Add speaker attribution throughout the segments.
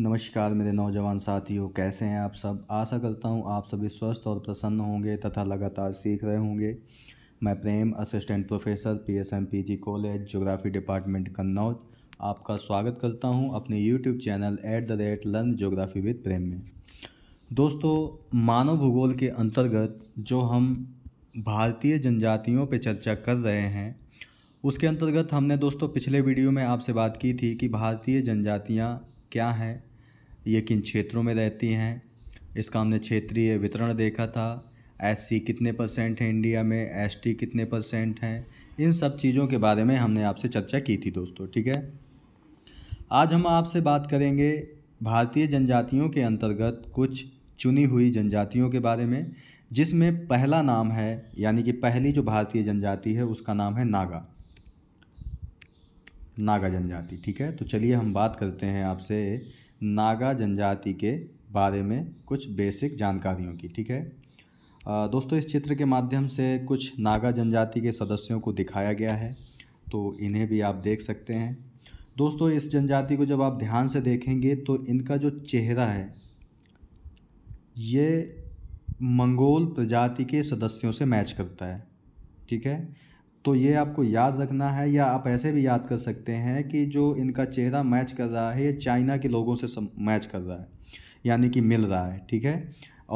Speaker 1: नमस्कार मेरे नौजवान साथियों कैसे हैं आप सब आशा करता हूं आप सभी स्वस्थ और प्रसन्न होंगे तथा लगातार सीख रहे होंगे मैं Prem assistant professor P S M P G college geography department Kannauj आपका स्वागत करता हूं अपने YouTube channel at the rate learn geography with Prem में दोस्तों मानव भूगोल के अंतर्गत जो हम भारतीय जनजातियों पर चर्चा कर रहे हैं उसके अंतर्गत हमने दोस्तों पिछले वीडियो में आपसे बात की थी कि भारतीय जनजातियाँ क्या हैं ये किन क्षेत्रों में रहती हैं इसका हमने क्षेत्रीय वितरण देखा था एस कितने परसेंट हैं इंडिया में एस कितने परसेंट हैं इन सब चीज़ों के बारे में हमने आपसे चर्चा की थी दोस्तों ठीक है आज हम आपसे बात करेंगे भारतीय जनजातियों के अंतर्गत कुछ चुनी हुई जनजातियों के बारे में जिसमें पहला नाम है यानी कि पहली जो भारतीय जनजाति है उसका नाम है नागा नागा जनजाति ठीक है तो चलिए हम बात करते हैं आपसे नागा जनजाति के बारे में कुछ बेसिक जानकारियों की ठीक है दोस्तों इस चित्र के माध्यम से कुछ नागा जनजाति के सदस्यों को दिखाया गया है तो इन्हें भी आप देख सकते हैं दोस्तों इस जनजाति को जब आप ध्यान से देखेंगे तो इनका जो चेहरा है ये मंगोल प्रजाति के सदस्यों से मैच करता है ठीक है तो ये आपको याद रखना है या आप ऐसे भी याद कर सकते हैं कि जो इनका चेहरा मैच कर रहा है ये चाइना के लोगों से मैच कर रहा है यानी कि मिल रहा है ठीक है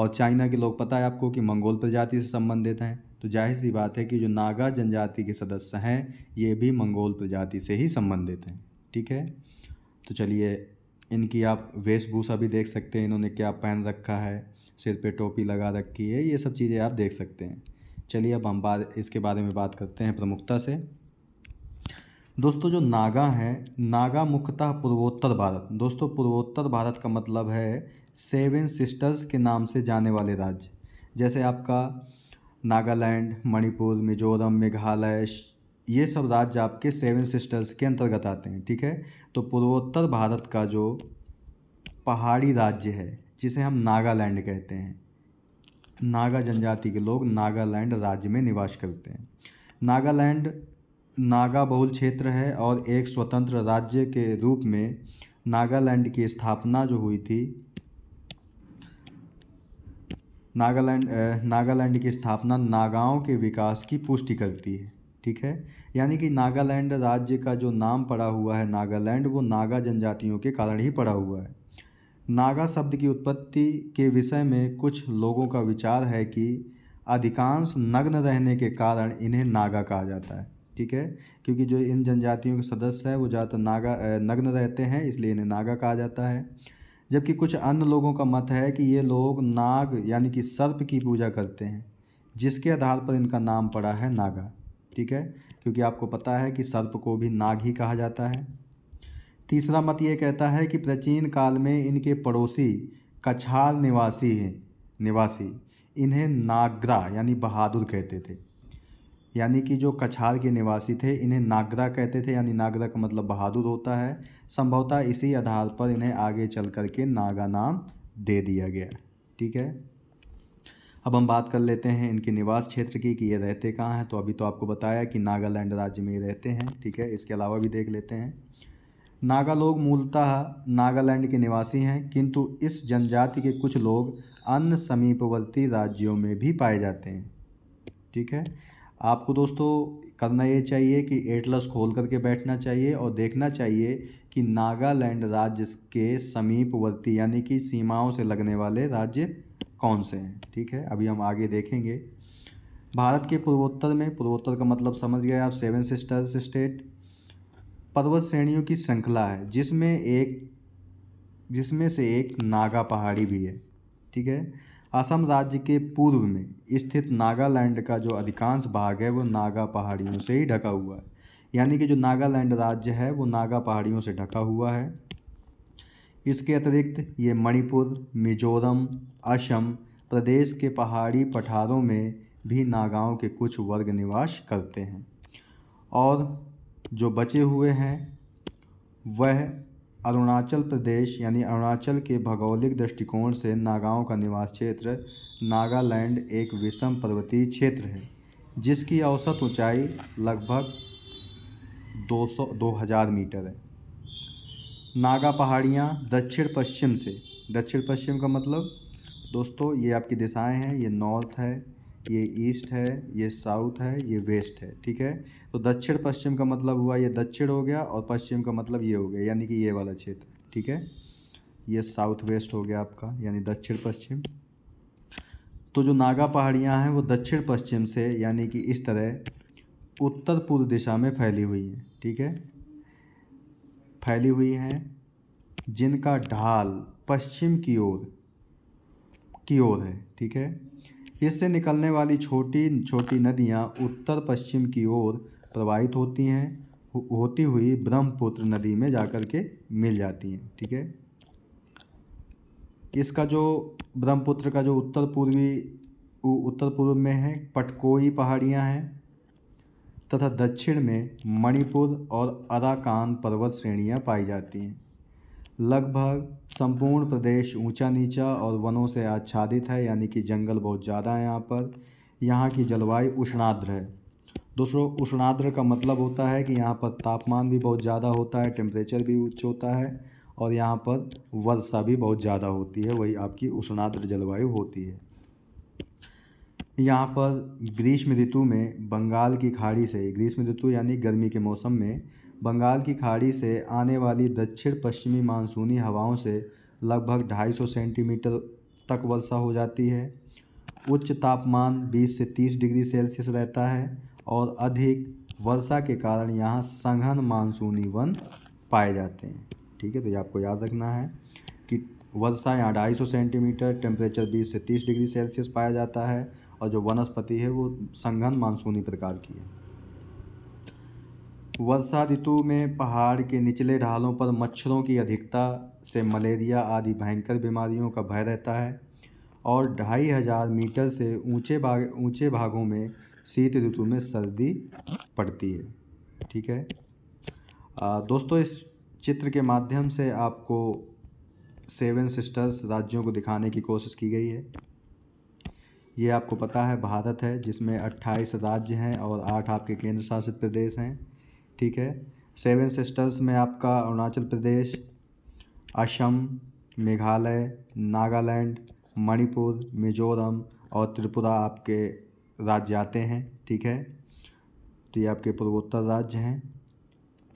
Speaker 1: और चाइना के लोग पता है आपको कि मंगोल प्रजाति से संबंधित हैं तो जाहिर सी बात है कि जो नागा जनजाति के सदस्य हैं ये भी मंगोल प्रजाति से ही संबंधित हैं ठीक है तो चलिए इनकी आप वेशभूषा भी देख सकते हैं इन्होंने क्या पहन रखा है सिर पे टोपी लगा रखी है ये सब चीज़ें आप देख सकते हैं चलिए अब हम बात इसके बारे में बात करते हैं प्रमुखता से दोस्तों जो नागा हैं नागा मुख्यतः पूर्वोत्तर भारत दोस्तों पूर्वोत्तर भारत का मतलब है सेवन सिस्टर्स के नाम से जाने वाले राज्य जैसे आपका नागालैंड मणिपुर मिजोरम मेघालय ये सब राज्य आपके सेवन सिस्टर्स के अंतर्गत आते हैं ठीक है तो पूर्वोत्तर भारत का जो पहाड़ी राज्य है जिसे हम नागालैंड कहते हैं नागा जनजाति के लोग नागालैंड राज्य में निवास करते हैं नागालैंड नागा बहुल क्षेत्र है और एक स्वतंत्र राज्य के रूप में नागालैंड की स्थापना जो हुई थी नागालैंड नागालैंड की स्थापना नागाओं के विकास की पुष्टि करती है ठीक है यानी कि नागालैंड राज्य का जो नाम पड़ा हुआ है नागालैंड वो नागा जनजातियों के कारण ही पड़ा हुआ है नागा शब्द की उत्पत्ति के विषय में कुछ लोगों का विचार है कि अधिकांश नग्न रहने के कारण इन्हें नागा कहा जाता है ठीक है क्योंकि जो इन जनजातियों के सदस्य हैं वो ज़्यादातर नागा नग्न रहते हैं इसलिए इन्हें नागा कहा जाता है जबकि कुछ अन्य लोगों का मत है कि ये लोग नाग यानी कि सर्प की पूजा करते हैं जिसके आधार पर इनका नाम पड़ा है नागा ठीक है क्योंकि आपको पता है कि सर्प को भी नाग ही कहा जाता है तीसरा मत ये कहता है कि प्राचीन काल में इनके पड़ोसी कछाल निवासी हैं निवासी इन्हें नागरा यानी बहादुर कहते थे यानी कि जो कछार के निवासी थे इन्हें नागरा कहते थे यानी नागरा का मतलब बहादुर होता है संभवतः इसी आधार पर इन्हें आगे चल कर के नागा नाम दे दिया गया ठीक है अब हम बात कर लेते हैं इनके निवास क्षेत्र की कि ये रहते कहाँ हैं तो अभी तो आपको बताया कि नागालैंड राज्य में ये रहते हैं ठीक है इसके अलावा भी देख लेते हैं नागा लोग मूलतः नागालैंड के निवासी हैं किंतु इस जनजाति के कुछ लोग अन्य समीपवर्ती राज्यों में भी पाए जाते हैं ठीक है आपको दोस्तों करना ये चाहिए कि एटलस खोल करके बैठना चाहिए और देखना चाहिए कि नागालैंड राज्य के समीपवर्ती यानी कि सीमाओं से लगने वाले राज्य कौन से हैं ठीक है अभी हम आगे देखेंगे भारत के पूर्वोत्तर में पूर्वोत्तर का मतलब समझ गए आप सेवन सिस्टर्स स्टेट पर्वत श्रेणियों की श्रृंखला है जिसमें एक जिसमें से एक नागा पहाड़ी भी है ठीक है असम राज्य के पूर्व में स्थित नागालैंड का जो अधिकांश भाग है वो नागा पहाड़ियों से ही ढका हुआ है यानी कि जो नागालैंड राज्य है वो नागा पहाड़ियों से ढका हुआ है इसके अतिरिक्त ये मणिपुर मिजोरम असम प्रदेश के पहाड़ी पठारों में भी नागाओं के कुछ वर्ग निवास करते हैं और जो बचे हुए हैं वह अरुणाचल प्रदेश यानी अरुणाचल के भौगोलिक दृष्टिकोण से नागाओं का निवास क्षेत्र नागालैंड एक विषम पर्वतीय क्षेत्र है जिसकी औसत ऊंचाई लगभग 200 2000 मीटर है नागा पहाड़ियाँ दक्षिण पश्चिम से दक्षिण पश्चिम का मतलब दोस्तों ये आपकी दिशाएं हैं ये नॉर्थ है ये ईस्ट है ये साउथ है ये वेस्ट है ठीक है तो दक्षिण पश्चिम का मतलब हुआ ये दक्षिण हो गया और पश्चिम का मतलब ये हो गया यानी कि ये वाला क्षेत्र ठीक है ये साउथ वेस्ट हो गया आपका यानी दक्षिण पश्चिम तो जो नागा पहाड़ियाँ हैं वो दक्षिण पश्चिम से यानी कि इस तरह उत्तर पूर्व दिशा में फैली हुई हैं ठीक है फैली हुई हैं जिनका ढाल पश्चिम की ओर की ओर है ठीक है इससे निकलने वाली छोटी छोटी नदियाँ उत्तर पश्चिम की ओर प्रवाहित होती हैं होती हुई ब्रह्मपुत्र नदी में जाकर के मिल जाती हैं ठीक है इसका जो ब्रह्मपुत्र का जो उत्तर पूर्वी उत्तर पूर्व में है पटकोई पहाड़ियाँ हैं तथा दक्षिण में मणिपुर और अराकान पर्वत श्रेणियाँ पाई जाती हैं लगभग संपूर्ण प्रदेश ऊंचा नीचा और वनों से आच्छादित है यानी कि जंगल बहुत ज़्यादा है यहाँ पर यहाँ की जलवायु उष्णाद्र है दोस्तों उष्णाद्र का मतलब होता है कि यहाँ पर तापमान भी बहुत ज़्यादा होता है टेम्परेचर भी उच्च होता है और यहाँ पर वर्षा भी बहुत ज़्यादा होती है वही आपकी उष्णाद्र जलवायु होती है यहाँ पर ग्रीष्म ऋतु में बंगाल की खाड़ी से ग्रीष्म ऋतु यानी गर्मी के मौसम में बंगाल की खाड़ी से आने वाली दक्षिण पश्चिमी मानसूनी हवाओं से लगभग 250 सेंटीमीटर तक वर्षा हो जाती है उच्च तापमान 20 से 30 डिग्री सेल्सियस रहता है और अधिक वर्षा के कारण यहाँ सघन मानसूनी वन पाए जाते हैं ठीक है तो ये आपको याद रखना है कि वर्षा यहाँ ढाई सौ सेंटीमीटर टेम्परेचर 20 से 30 डिग्री सेल्सियस पाया जाता है और जो वनस्पति है वो संघन मानसूनी प्रकार की है वर्षा ऋतु में पहाड़ के निचले ढालों पर मच्छरों की अधिकता से मलेरिया आदि भयंकर बीमारियों का भय रहता है और ढाई हज़ार मीटर से ऊंचे भाग ऊँचे भागों में शीत ऋतु में सर्दी पड़ती है ठीक है आ, दोस्तों इस चित्र के माध्यम से आपको सेवन सिस्टर्स राज्यों को दिखाने की कोशिश की गई है ये आपको पता है भारत है जिसमें अट्ठाईस राज्य हैं और आठ आपके केंद्र शासित प्रदेश हैं ठीक है सेवन सिस्टर्स में आपका अरुणाचल प्रदेश असम मेघालय नागालैंड मणिपुर मिजोरम और त्रिपुरा आपके राज्य आते हैं ठीक है तो ये आपके पूर्वोत्तर राज्य हैं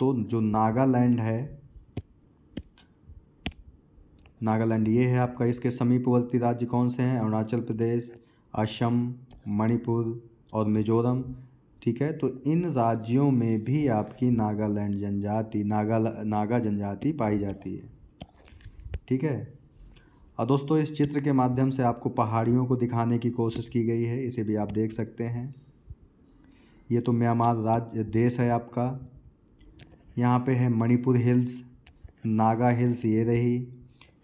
Speaker 1: तो जो नागालैंड है नागालैंड ये है आपका इसके समीपवर्ती राज्य कौन से हैं अरुणाचल प्रदेश असम मणिपुर और मिजोरम ठीक है तो इन राज्यों में भी आपकी नागालैंड जनजाति नागा नागा जनजाति पाई जाती है ठीक है और दोस्तों इस चित्र के माध्यम से आपको पहाड़ियों को दिखाने की कोशिश की गई है इसे भी आप देख सकते हैं ये तो म्यांमार राज्य देश है आपका यहाँ पे है मणिपुर हिल्स नागा हिल्स ये रही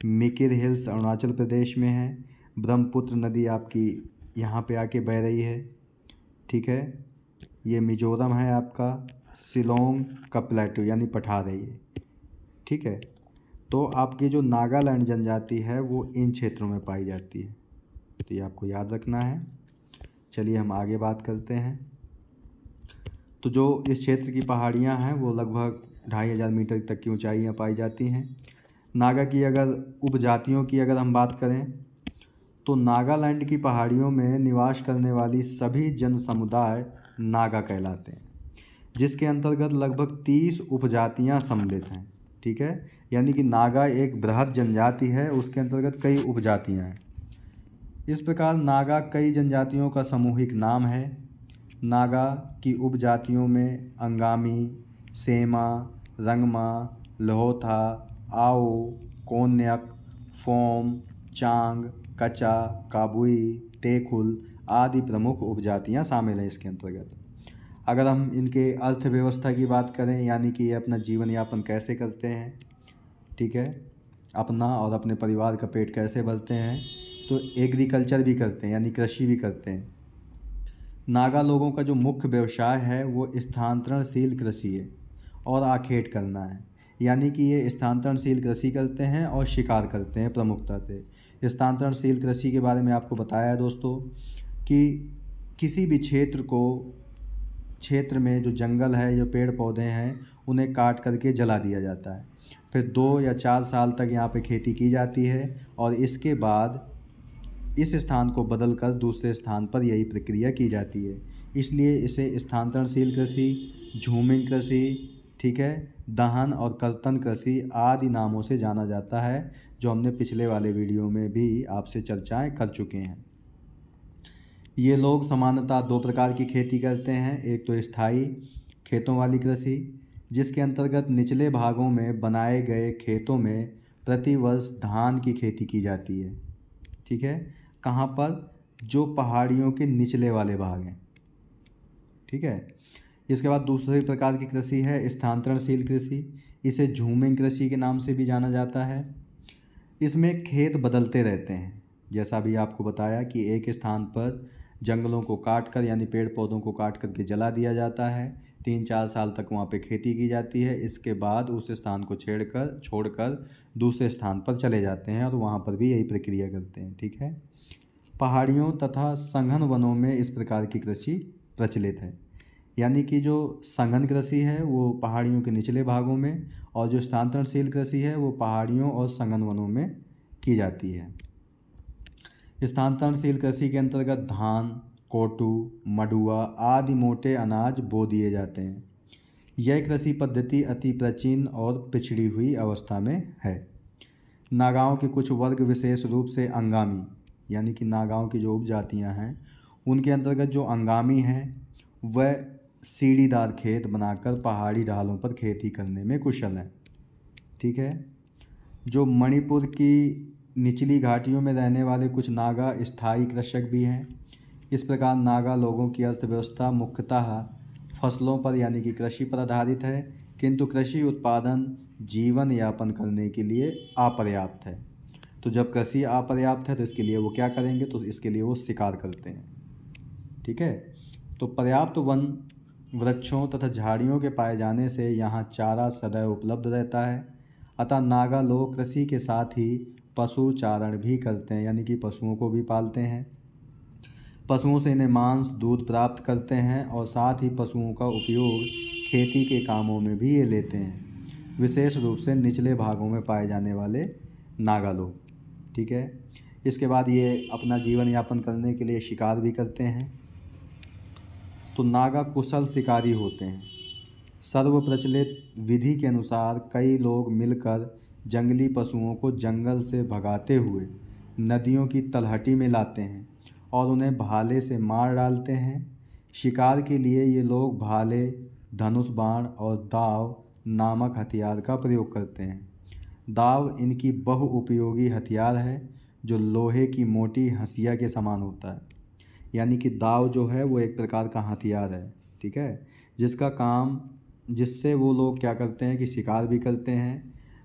Speaker 1: मिकिर हिल्स अरुणाचल प्रदेश में है ब्रह्मपुत्र नदी आपकी यहाँ पे आके बह रही है ठीक है ये मिजोरम है आपका सिलोंग का प्लेटू यानी पठार है ये ठीक है तो आपकी जो नागालैंड जनजाति है वो इन क्षेत्रों में पाई जाती है तो ये आपको याद रखना है चलिए हम आगे बात करते हैं तो जो इस क्षेत्र की पहाड़ियाँ हैं वो लगभग ढाई हज़ार मीटर तक की ऊँचाइयाँ पाई जाती हैं नागा की अगर उपजातियों की अगर हम बात करें तो नागालैंड की पहाड़ियों में निवास करने वाली सभी जन समुदाय नागा कहलाते हैं जिसके अंतर्गत लगभग तीस उपजातियाँ सम्मिलित हैं ठीक है यानी कि नागा एक बृहद जनजाति है उसके अंतर्गत कई उपजातियाँ हैं इस प्रकार नागा कई जनजातियों का सामूहिक नाम है नागा की उपजातियों में अंगामी सेमा रंगमा लोहोथा आओ कोन्यक फोम चांग कचा काबुई तेखुल आदि प्रमुख उपजातियाँ शामिल हैं इसके अंतर्गत अगर हम इनके अर्थव्यवस्था की बात करें यानी कि ये अपना जीवन यापन कैसे करते हैं ठीक है अपना और अपने परिवार का पेट कैसे भरते हैं तो एग्रीकल्चर भी करते हैं यानी कृषि भी करते हैं नागा लोगों का जो मुख्य व्यवसाय है वो स्थानांतरणशील कृषि है और आखेट करना है यानी कि ये स्थानांतरणशील कृषि करते हैं और शिकार करते हैं प्रमुखता से स्थानांतरणशील कृषि के बारे में आपको बताया है दोस्तों कि किसी भी क्षेत्र को क्षेत्र में जो जंगल है जो पेड़ पौधे हैं उन्हें काट करके जला दिया जाता है फिर दो या चार साल तक यहाँ पे खेती की जाती है और इसके बाद इस स्थान को बदल कर दूसरे स्थान पर यही प्रक्रिया की जाती है इसलिए इसे स्थानांतरणशील कृषि झूमिंग कृषि ठीक है दहन और कर्तन कृषि आदि नामों से जाना जाता है जो हमने पिछले वाले वीडियो में भी आपसे चर्चाएं कर चुके हैं ये लोग सामान्यतः दो प्रकार की खेती करते हैं एक तो स्थायी खेतों वाली कृषि जिसके अंतर्गत निचले भागों में बनाए गए खेतों में प्रतिवर्ष धान की खेती की जाती है ठीक है कहाँ पर जो पहाड़ियों के निचले वाले भाग हैं ठीक है इसके बाद दूसरे प्रकार की कृषि है स्थानांतरणशील कृषि इसे झूमिंग कृषि के नाम से भी जाना जाता है इसमें खेत बदलते रहते हैं जैसा भी आपको बताया कि एक स्थान पर जंगलों को काट कर यानी पेड़ पौधों को काट कर के जला दिया जाता है तीन चार साल तक वहाँ पे खेती की जाती है इसके बाद उस स्थान को छेड़ कर छोड़ कर दूसरे स्थान पर चले जाते हैं और वहाँ पर भी यही प्रक्रिया करते हैं ठीक है पहाड़ियों तथा संघन वनों में इस प्रकार की कृषि प्रचलित है यानी कि जो संघन कृषि है वो पहाड़ियों के निचले भागों में और जो स्थानांतरणशील कृषि है वो पहाड़ियों और संघन वनों में की जाती है स्थानांतरणशील कृषि के अंतर्गत धान कोटू मडुआ आदि मोटे अनाज बो दिए जाते हैं यह कृषि पद्धति अति प्राचीन और पिछड़ी हुई अवस्था में है नागाओं के कुछ वर्ग विशेष रूप से अंगामी यानी कि नागाओं की जो उपजातियाँ हैं उनके अंतर्गत जो अंगामी हैं वह सीढ़ीदार खेत बनाकर पहाड़ी ढालों पर खेती करने में कुशल हैं ठीक है जो मणिपुर की निचली घाटियों में रहने वाले कुछ नागा स्थायी कृषक भी हैं इस प्रकार नागा लोगों की अर्थव्यवस्था मुख्यतः फसलों पर यानी कि कृषि पर आधारित है किंतु कृषि उत्पादन जीवन यापन करने के लिए अपर्याप्त है तो जब कृषि अपर्याप्त है तो इसके लिए वो क्या करेंगे तो इसके लिए वो शिकार करते हैं ठीक है तो पर्याप्त वन वृक्षों तथा झाड़ियों के पाए जाने से यहाँ चारा सदैव उपलब्ध रहता है अतः नागा लोग कृषि के साथ ही पशु चारण भी करते हैं यानी कि पशुओं को भी पालते हैं पशुओं से इन्हें मांस दूध प्राप्त करते हैं और साथ ही पशुओं का उपयोग खेती के कामों में भी ये लेते हैं विशेष रूप से निचले भागों में पाए जाने वाले नागा लोग ठीक है इसके बाद ये अपना जीवन यापन करने के लिए शिकार भी करते हैं तो नागा कुशल शिकारी होते हैं सर्वप्रचलित विधि के अनुसार कई लोग मिलकर जंगली पशुओं को जंगल से भगाते हुए नदियों की तलहटी में लाते हैं और उन्हें भाले से मार डालते हैं शिकार के लिए ये लोग भाले धनुष बाण और दाव नामक हथियार का प्रयोग करते हैं दाव इनकी बहुउपयोगी हथियार है जो लोहे की मोटी हंसिया के समान होता है यानी कि दाव जो है वो एक प्रकार का हथियार है ठीक है जिसका काम जिससे वो लोग क्या करते हैं कि शिकार भी करते हैं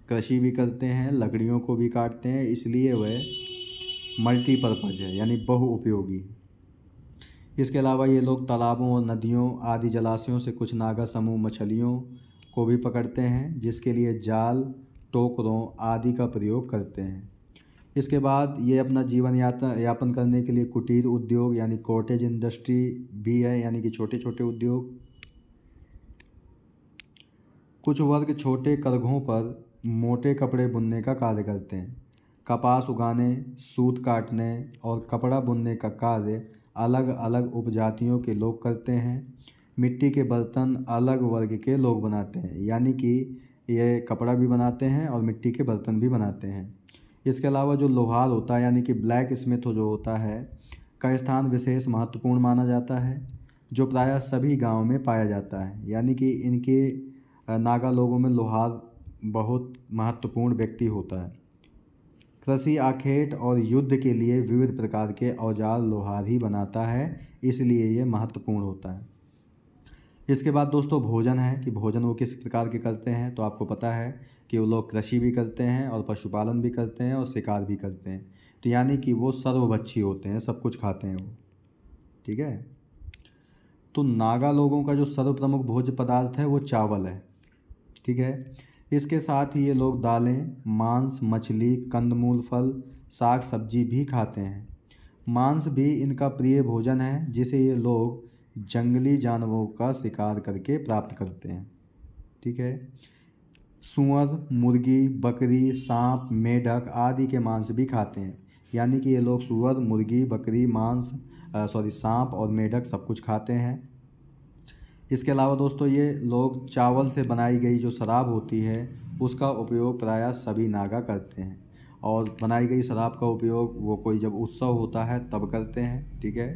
Speaker 1: कृषि भी करते हैं लकड़ियों को भी काटते हैं इसलिए वह मल्टीपर्पज़ है यानी बहुउपयोगी उपयोगी इसके अलावा ये लोग तालाबों और नदियों आदि जलाशयों से कुछ नागा समूह मछलियों को भी पकड़ते हैं जिसके लिए जाल टोकरों आदि का प्रयोग करते हैं इसके बाद ये अपना जीवन यात्रा यापन करने के लिए कुटीर उद्योग यानी कॉटेज इंडस्ट्री भी है यानी कि छोटे छोटे उद्योग कुछ वर्ग छोटे करघों पर मोटे कपड़े बुनने का कार्य करते हैं कपास उगाने सूत काटने और कपड़ा बुनने का कार्य अलग अलग उपजातियों के लोग करते हैं मिट्टी के बर्तन अलग वर्ग के लोग बनाते हैं यानी कि ये कपड़ा भी बनाते हैं और मिट्टी के बर्तन भी बनाते हैं इसके अलावा जो लोहार होता है यानी कि ब्लैक स्मिथ जो होता है का स्थान विशेष महत्वपूर्ण माना जाता है जो प्रायः सभी गांव में पाया जाता है यानी कि इनके नागा लोगों में लोहार बहुत महत्वपूर्ण व्यक्ति होता है कृषि आखेट और युद्ध के लिए विविध प्रकार के औजार लोहार ही बनाता है इसलिए ये महत्वपूर्ण होता है इसके बाद दोस्तों भोजन है कि भोजन वो किस प्रकार के करते हैं तो आपको पता है कि वो लोग कृषि भी करते हैं और पशुपालन भी करते हैं और शिकार भी करते हैं तो यानी कि वो सर्वभक्षी होते हैं सब कुछ खाते हैं वो ठीक है तो नागा लोगों का जो सर्व प्रमुख भोज्य पदार्थ है वो चावल है ठीक है इसके साथ ही ये लोग दालें मांस मछली कंदमूल फल साग सब्जी भी खाते हैं मांस भी इनका प्रिय भोजन है जिसे ये लोग जंगली जानवरों का शिकार करके प्राप्त करते हैं ठीक है सुअर मुर्गी बकरी सांप मेढक आदि के मांस भी खाते हैं यानी कि ये लोग सुअर मुर्गी बकरी मांस सॉरी सांप और मेढक सब कुछ खाते हैं इसके अलावा दोस्तों ये लोग चावल से बनाई गई जो शराब होती है उसका उपयोग प्रायः सभी नागा करते हैं और बनाई गई शराब का उपयोग वो कोई जब उत्सव होता है तब करते हैं ठीक है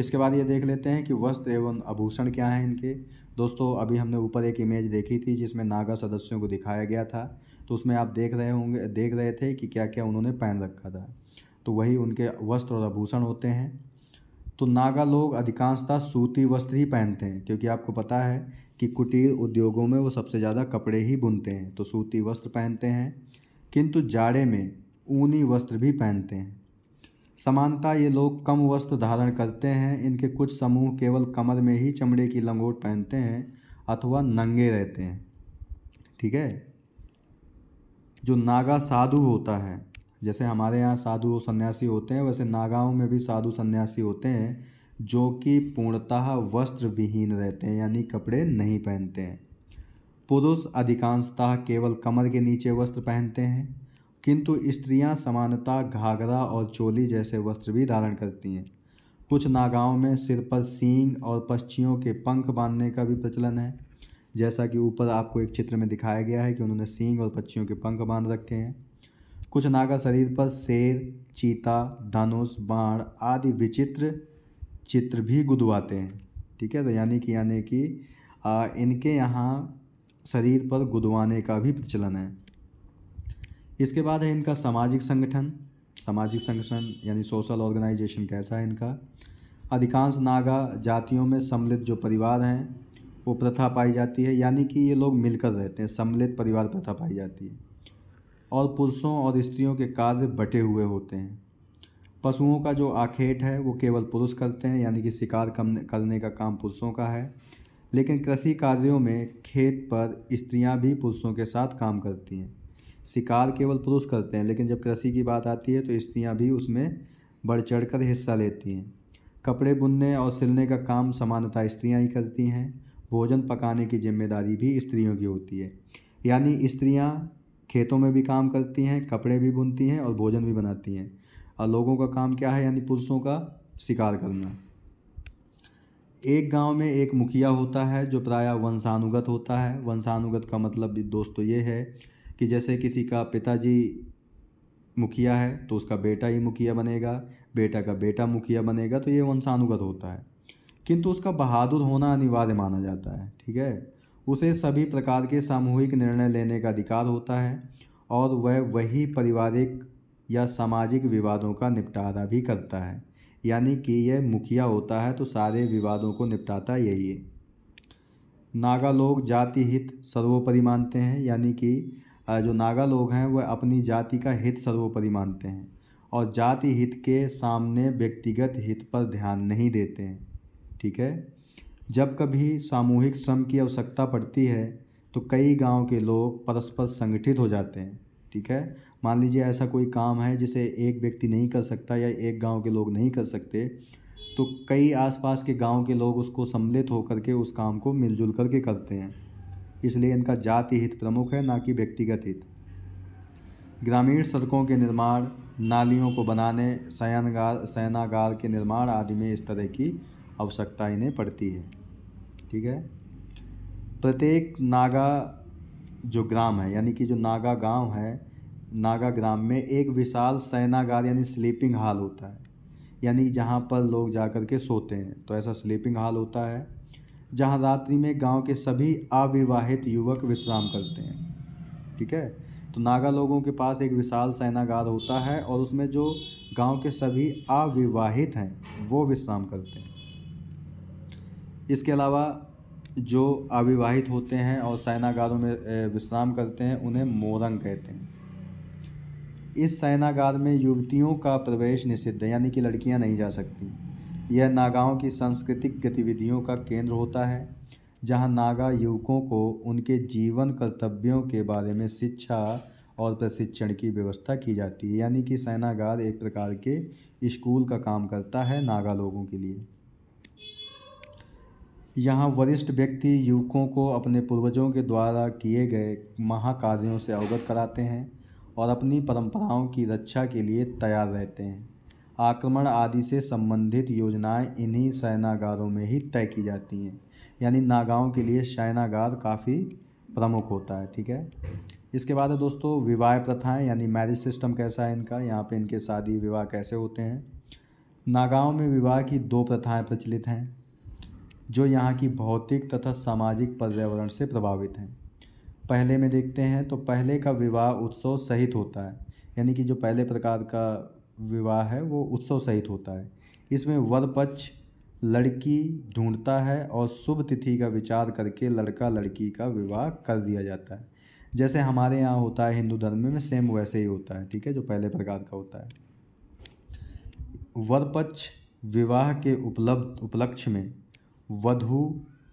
Speaker 1: इसके बाद ये देख लेते हैं कि वस्त्र एवं आभूषण क्या हैं इनके दोस्तों अभी हमने ऊपर एक इमेज देखी थी जिसमें नागा सदस्यों को दिखाया गया था तो उसमें आप देख रहे होंगे देख रहे थे कि क्या क्या उन्होंने पहन रखा था तो वही उनके वस्त्र और आभूषण होते हैं तो नागा लोग अधिकांशतः सूती वस्त्र ही पहनते हैं क्योंकि आपको पता है कि कुटीर उद्योगों में वो सबसे ज़्यादा कपड़े ही बुनते हैं तो सूती वस्त्र पहनते हैं किंतु जाड़े में ऊनी वस्त्र भी पहनते हैं समानता ये लोग कम वस्त्र धारण करते हैं इनके कुछ समूह केवल कमर में ही चमड़े की लंगोट पहनते हैं अथवा नंगे रहते हैं ठीक है जो नागा साधु होता है जैसे हमारे यहाँ साधु सन्यासी होते हैं वैसे नागाओं में भी साधु सन्यासी होते हैं जो कि पूर्णतः वस्त्र विहीन रहते हैं यानी कपड़े नहीं पहनते हैं पुरुष अधिकांशतः केवल कमर के नीचे वस्त्र पहनते हैं किंतु स्त्रियां समानता घाघरा और चोली जैसे वस्त्र भी धारण करती हैं कुछ नागाओं में सिर पर सींग और पक्षियों के पंख बांधने का भी प्रचलन है जैसा कि ऊपर आपको एक चित्र में दिखाया गया है कि उन्होंने सींग और पक्षियों के पंख बांध रखे हैं कुछ नागा शरीर पर शेर चीता धनुष बाण आदि विचित्र चित्र भी गुदवाते हैं ठीक है तो यानी कि यानी कि इनके यहाँ शरीर पर गुदवाने का भी प्रचलन है इसके बाद है इनका सामाजिक संगठन सामाजिक संगठन यानी सोशल ऑर्गेनाइजेशन कैसा है इनका अधिकांश नागा जातियों में सम्मिलित जो परिवार हैं वो प्रथा पाई जाती है यानी कि ये लोग मिलकर रहते हैं सम्मिलित परिवार प्रथा पाई जाती है और पुरुषों और स्त्रियों के कार्य बटे हुए होते हैं पशुओं का जो आखेट है वो केवल पुरुष करते हैं यानी कि शिकार करने का काम पुरुषों का है लेकिन कृषि कार्यों में खेत पर स्त्रियां भी पुरुषों के साथ काम करती हैं शिकार केवल पुरुष करते हैं लेकिन जब कृषि की बात आती है तो स्त्रियां भी उसमें बढ़ चढ़ कर हिस्सा लेती हैं कपड़े बुनने और सिलने का काम समानता स्त्रियाँ ही करती हैं भोजन पकाने की जिम्मेदारी भी स्त्रियों की होती है यानी स्त्रियाँ खेतों में भी काम करती हैं कपड़े भी बुनती हैं और भोजन भी बनाती हैं और लोगों का काम क्या है यानी पुरुषों का शिकार करना एक गांव में एक मुखिया होता है जो प्रायः वंशानुगत होता है वंशानुगत का मतलब दोस्तों तो ये है कि जैसे किसी का पिताजी मुखिया है तो उसका बेटा ही मुखिया बनेगा बेटा का बेटा मुखिया बनेगा तो ये वंशानुगत होता है किंतु उसका बहादुर होना अनिवार्य माना जाता है ठीक है उसे सभी प्रकार के सामूहिक निर्णय लेने का अधिकार होता है और वह वही पारिवारिक या सामाजिक विवादों का निपटारा भी करता है यानी कि यह मुखिया होता है तो सारे विवादों को निपटाता यही है नागा लोग जाति हित सर्वोपरि मानते हैं यानी कि जो नागा लोग हैं वह अपनी जाति का हित सर्वोपरि मानते हैं और जाति हित के सामने व्यक्तिगत हित पर ध्यान नहीं देते हैं ठीक है जब कभी सामूहिक श्रम की आवश्यकता पड़ती है तो कई गांव के लोग परस्पर संगठित हो जाते हैं ठीक है मान लीजिए ऐसा कोई काम है जिसे एक व्यक्ति नहीं कर सकता या एक गांव के लोग नहीं कर सकते तो कई आसपास के गांव के लोग उसको सम्मिलित होकर के उस काम को मिलजुल करके करते हैं इसलिए इनका जाति हित प्रमुख है ना कि व्यक्तिगत हित ग्रामीण सड़कों के निर्माण नालियों को बनाने शयनगार शयनागार के निर्माण आदि में इस तरह की आवश्यकता इन्हें पड़ती है ठीक है प्रत्येक नागा जो ग्राम है यानी कि जो नागा गांव है नागा ग्राम में एक विशाल सैनागार यानी स्लीपिंग हाल होता है यानी जहाँ पर लोग जा कर के सोते हैं तो ऐसा स्लीपिंग हाल होता है जहाँ रात्रि में गांव के सभी अविवाहित युवक विश्राम करते हैं ठीक है तो नागा लोगों के पास एक विशाल सैनागार होता है और उसमें जो गांव के सभी अविवाहित हैं वो विश्राम करते हैं इसके अलावा जो अविवाहित होते हैं और सैनागारों में विश्राम करते हैं उन्हें मोरंग कहते हैं इस सैनागार में युवतियों का प्रवेश निषिद्ध है यानी कि लड़कियां नहीं जा सकती यह नागाओं की सांस्कृतिक गतिविधियों का केंद्र होता है जहां नागा युवकों को उनके जीवन कर्तव्यों के बारे में शिक्षा और प्रशिक्षण की व्यवस्था की जाती है यानी कि सैनागार एक प्रकार के स्कूल का काम करता है नागा लोगों के लिए यहाँ वरिष्ठ व्यक्ति युवकों को अपने पूर्वजों के द्वारा किए गए महाकार्यों से अवगत कराते हैं और अपनी परंपराओं की रक्षा के लिए तैयार रहते हैं आक्रमण आदि से संबंधित योजनाएं इन्हीं सेनागारों में ही तय की जाती हैं यानी नागाओं के लिए सेनागार काफ़ी प्रमुख होता है ठीक है इसके बाद है दोस्तों विवाह प्रथाएं यानी मैरिज सिस्टम कैसा है इनका यहाँ पे इनके शादी विवाह कैसे होते हैं नागाओं में विवाह की दो प्रथाएं प्रचलित हैं जो यहाँ की भौतिक तथा सामाजिक पर्यावरण से प्रभावित हैं पहले में देखते हैं तो पहले का विवाह उत्सव सहित होता है यानी कि जो पहले प्रकार का विवाह है वो उत्सव सहित होता है इसमें वर पक्ष लड़की ढूंढता है और शुभ तिथि का विचार करके लड़का लड़की का विवाह कर दिया जाता है जैसे हमारे यहाँ होता है हिंदू धर्म में सेम वैसे ही होता है ठीक है जो पहले प्रकार का होता है वर पक्ष विवाह के उपलब्ध उपलक्ष्य में वधु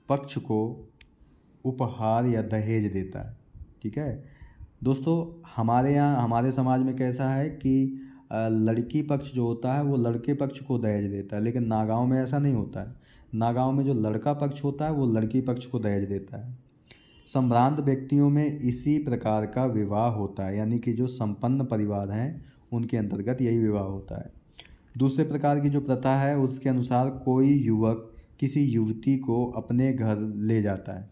Speaker 1: पक्ष को उपहार या दहेज देता है ठीक है दोस्तों हमारे यहाँ हमारे समाज में कैसा है कि लड़की पक्ष जो होता है वो लड़के पक्ष को दहेज देता है लेकिन नागाँव में ऐसा नहीं होता है नागाँव में जो लड़का पक्ष होता है वो लड़की पक्ष को दहेज देता है संभ्रांत व्यक्तियों में इसी प्रकार का विवाह होता है यानी कि जो संपन्न परिवार हैं उनके अंतर्गत यही विवाह होता है दूसरे प्रकार की जो प्रथा है उसके अनुसार कोई युवक किसी युवती को अपने घर ले जाता है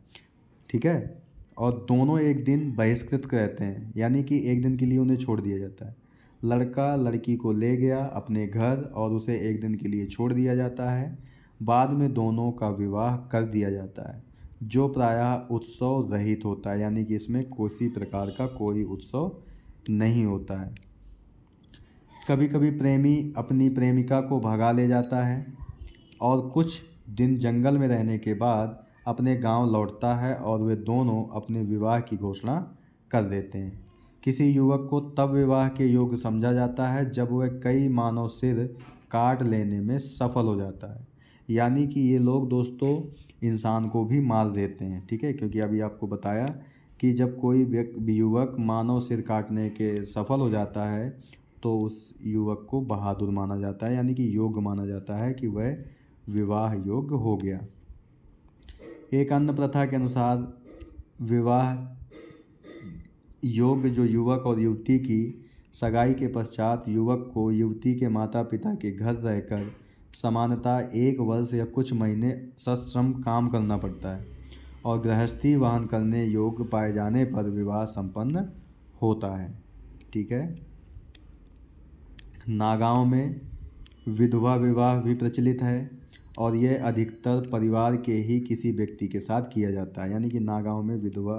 Speaker 1: ठीक है और दोनों एक दिन बहिष्कृत रहते हैं यानी कि एक दिन के लिए उन्हें छोड़ दिया जाता है लड़का लड़की को ले गया अपने घर और उसे एक दिन के लिए छोड़ दिया जाता है बाद में दोनों का विवाह कर दिया जाता है जो प्रायः उत्सव रहित होता है यानी कि इसमें किसी प्रकार का कोई उत्सव नहीं होता है कभी कभी प्रेमी अपनी प्रेमिका को भगा ले जाता है और कुछ दिन जंगल में रहने के बाद अपने गांव लौटता है और वे दोनों अपने विवाह की घोषणा कर देते हैं किसी युवक को तब विवाह के योग समझा जाता है जब वह कई मानव सिर काट लेने में सफल हो जाता है यानी कि ये लोग दोस्तों इंसान को भी मार देते हैं ठीक है क्योंकि अभी आपको बताया कि जब कोई युवक मानव सिर काटने के सफल हो जाता है तो उस युवक को बहादुर माना जाता है यानी कि योग्य माना जाता है कि वह विवाह योग्य हो गया एक अन्य प्रथा के अनुसार विवाह योग्य जो युवक और युवती की सगाई के पश्चात युवक को युवती के माता पिता के घर रहकर समानता एक वर्ष या कुछ महीने सश्रम काम करना पड़ता है और गृहस्थी वाहन करने योग्य पाए जाने पर विवाह संपन्न होता है ठीक है नागांव में विधवा विवाह भी प्रचलित है और यह अधिकतर परिवार के ही किसी व्यक्ति के साथ किया जाता है यानी कि नागाँव में विधवा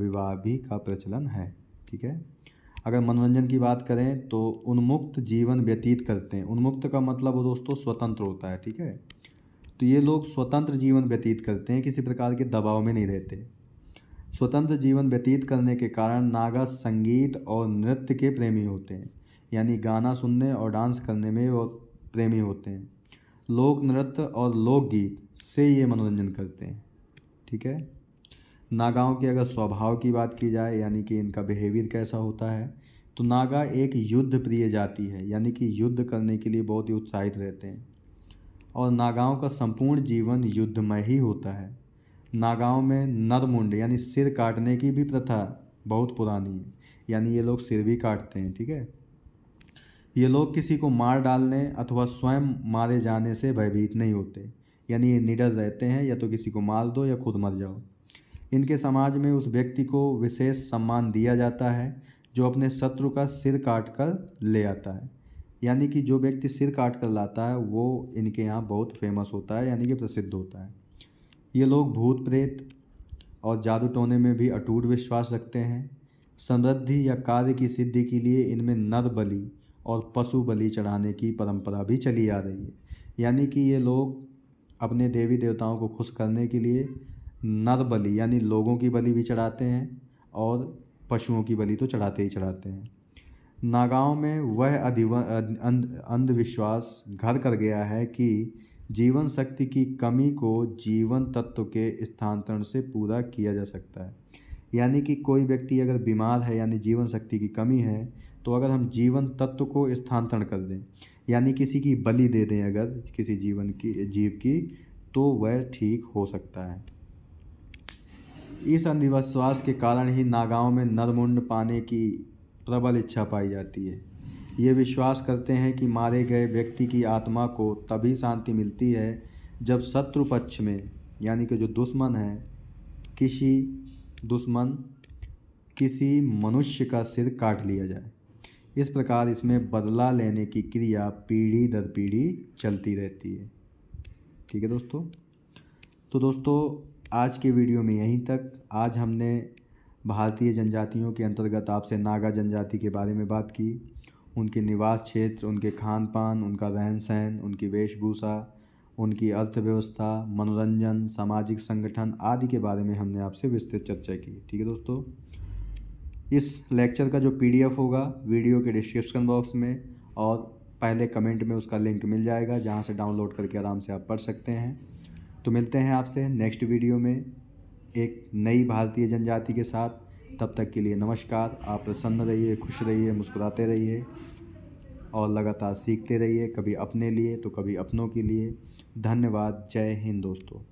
Speaker 1: विवाह भी का प्रचलन है ठीक है अगर मनोरंजन की बात करें तो उन्मुक्त जीवन व्यतीत करते हैं उन्मुक्त का मतलब दोस्तों स्वतंत्र होता है ठीक है तो ये लोग स्वतंत्र जीवन व्यतीत करते हैं किसी प्रकार के दबाव में नहीं रहते स्वतंत्र जीवन व्यतीत करने के कारण नागा संगीत और नृत्य के प्रेमी होते हैं यानी गाना सुनने और डांस करने में वो प्रेमी होते हैं लोक नृत्य और लोकगीत से ये मनोरंजन करते हैं ठीक है नागाओं के अगर स्वभाव की बात की जाए यानी कि इनका बिहेवियर कैसा होता है तो नागा एक युद्ध प्रिय जाति है यानी कि युद्ध करने के लिए बहुत ही उत्साहित रहते हैं और नागाओं का संपूर्ण जीवन युद्धमय ही होता है नागाओं में नरमुंड यानी सिर काटने की भी प्रथा बहुत पुरानी है यानी ये लोग सिर भी काटते हैं ठीक है ये लोग किसी को मार डालने अथवा स्वयं मारे जाने से भयभीत नहीं होते यानी ये निडर रहते हैं या तो किसी को मार दो या खुद मर जाओ इनके समाज में उस व्यक्ति को विशेष सम्मान दिया जाता है जो अपने शत्रु का सिर काट कर ले आता है यानी कि जो व्यक्ति सिर काट कर लाता है वो इनके यहाँ बहुत फेमस होता है यानी कि प्रसिद्ध होता है ये लोग भूत प्रेत और जादू टोने में भी अटूट विश्वास रखते हैं समृद्धि या कार्य की सिद्धि के लिए इनमें नर बली और पशु बलि चढ़ाने की परंपरा भी चली आ रही है यानी कि ये लोग अपने देवी देवताओं को खुश करने के लिए नर बलि यानी लोगों की बलि भी चढ़ाते हैं और पशुओं की बलि तो चढ़ाते ही चढ़ाते हैं नागाओं में वह अधिव अंधविश्वास घर कर गया है कि जीवन शक्ति की कमी को जीवन तत्व के स्थानांतरण से पूरा किया जा सकता है यानी कि कोई व्यक्ति अगर बीमार है यानी जीवन शक्ति की कमी है तो अगर हम जीवन तत्व को स्थानांतरण कर दें यानी किसी की बलि दे दें अगर किसी जीवन की जीव की तो वह ठीक हो सकता है इस अंधविश्वास के कारण ही नागाओं में नरमुंड पाने की प्रबल इच्छा पाई जाती है ये विश्वास करते हैं कि मारे गए व्यक्ति की आत्मा को तभी शांति मिलती है जब शत्रु पक्ष में यानी कि जो दुश्मन है किसी दुश्मन किसी मनुष्य का सिर काट लिया जाए इस प्रकार इसमें बदला लेने की क्रिया पीढ़ी दर पीढ़ी चलती रहती है ठीक है दोस्तों तो दोस्तों आज के वीडियो में यहीं तक आज हमने भारतीय जनजातियों के अंतर्गत आपसे नागा जनजाति के बारे में बात की उनके निवास क्षेत्र उनके खान पान उनका रहन सहन उनकी वेशभूषा उनकी अर्थव्यवस्था मनोरंजन सामाजिक संगठन आदि के बारे में हमने आपसे विस्तृत चर्चा की ठीक है दोस्तों इस लेक्चर का जो पीडीएफ होगा वीडियो के डिस्क्रिप्शन बॉक्स में और पहले कमेंट में उसका लिंक मिल जाएगा जहाँ से डाउनलोड करके आराम से आप पढ़ सकते हैं तो मिलते हैं आपसे नेक्स्ट वीडियो में एक नई भारतीय जनजाति के साथ तब तक के लिए नमस्कार आप प्रसन्न रहिए खुश रहिए मुस्कुराते रहिए और लगातार सीखते रहिए कभी अपने लिए तो कभी अपनों के लिए धन्यवाद जय हिंद दोस्तों